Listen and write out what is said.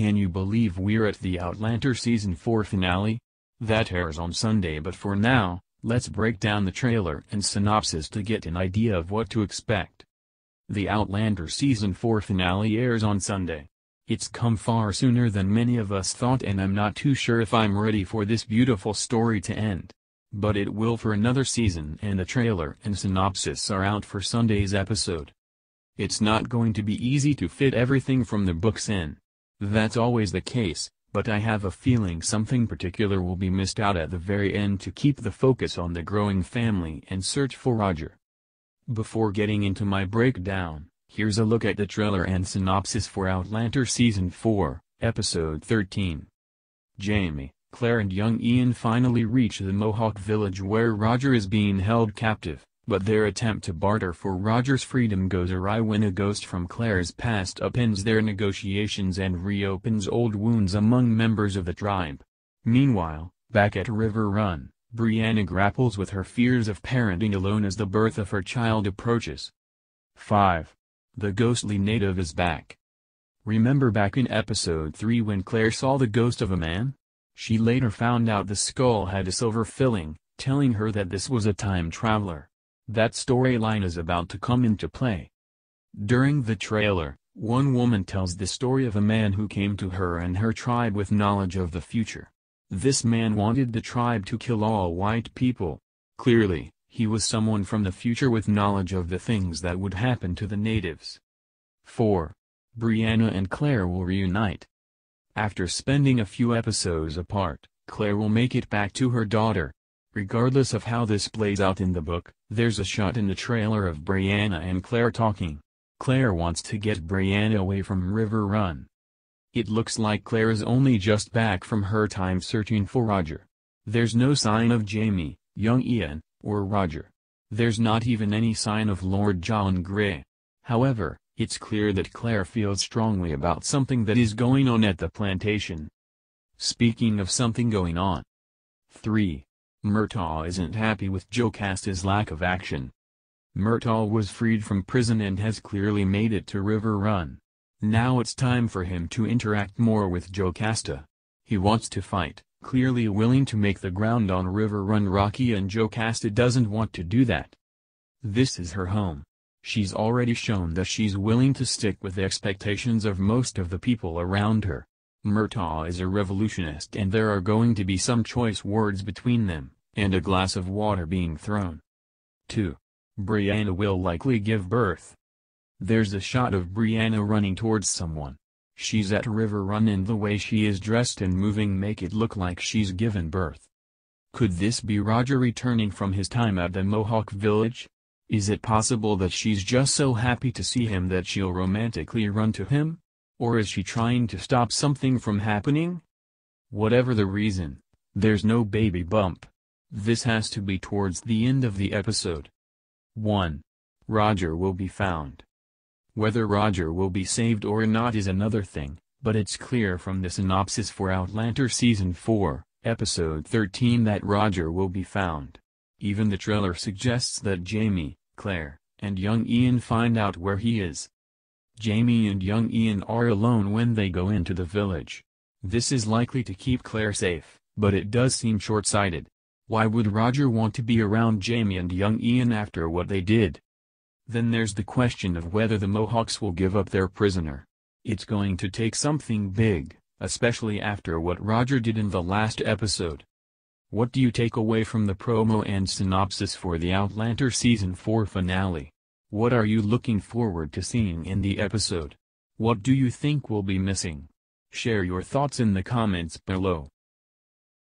Can you believe we're at the Outlander Season 4 finale? That airs on Sunday but for now, let's break down the trailer and synopsis to get an idea of what to expect. The Outlander Season 4 finale airs on Sunday. It's come far sooner than many of us thought and I'm not too sure if I'm ready for this beautiful story to end. But it will for another season and the trailer and synopsis are out for Sunday's episode. It's not going to be easy to fit everything from the books in that's always the case, but I have a feeling something particular will be missed out at the very end to keep the focus on the growing family and search for Roger. Before getting into my breakdown, here's a look at the trailer and synopsis for Outlander Season 4, Episode 13. Jamie, Claire and young Ian finally reach the Mohawk village where Roger is being held captive. But their attempt to barter for Roger's freedom goes awry when a ghost from Claire's past upends their negotiations and reopens old wounds among members of the tribe. Meanwhile, back at River Run, Brianna grapples with her fears of parenting alone as the birth of her child approaches. 5. The ghostly native is back. Remember back in episode 3 when Claire saw the ghost of a man? She later found out the skull had a silver filling, telling her that this was a time traveler that storyline is about to come into play. During the trailer, one woman tells the story of a man who came to her and her tribe with knowledge of the future. This man wanted the tribe to kill all white people. Clearly, he was someone from the future with knowledge of the things that would happen to the natives. 4. Brianna and Claire will reunite. After spending a few episodes apart, Claire will make it back to her daughter, Regardless of how this plays out in the book, there's a shot in the trailer of Brianna and Claire talking. Claire wants to get Brianna away from River Run. It looks like Claire is only just back from her time searching for Roger. There's no sign of Jamie, young Ian, or Roger. There's not even any sign of Lord John Grey. However, it's clear that Claire feels strongly about something that is going on at the plantation. Speaking of something going on. 3. Murtaugh isn't happy with Jocasta's lack of action. Murtaugh was freed from prison and has clearly made it to River Run. Now it's time for him to interact more with Jocasta. He wants to fight, clearly willing to make the ground on River Run rocky and Jocasta doesn't want to do that. This is her home. She's already shown that she's willing to stick with the expectations of most of the people around her. Murtaugh is a revolutionist and there are going to be some choice words between them, and a glass of water being thrown. 2. Brianna will likely give birth. There's a shot of Brianna running towards someone. She's at River Run and the way she is dressed and moving make it look like she's given birth. Could this be Roger returning from his time at the Mohawk village? Is it possible that she's just so happy to see him that she'll romantically run to him? Or is she trying to stop something from happening? Whatever the reason, there's no baby bump. This has to be towards the end of the episode. 1. Roger will be found. Whether Roger will be saved or not is another thing, but it's clear from the synopsis for Outlander Season 4, Episode 13 that Roger will be found. Even the trailer suggests that Jamie, Claire, and young Ian find out where he is. Jamie and young Ian are alone when they go into the village. This is likely to keep Claire safe, but it does seem short-sighted. Why would Roger want to be around Jamie and young Ian after what they did? Then there's the question of whether the Mohawks will give up their prisoner. It's going to take something big, especially after what Roger did in the last episode. What do you take away from the promo and synopsis for the Outlander Season 4 finale? What are you looking forward to seeing in the episode? What do you think will be missing? Share your thoughts in the comments below.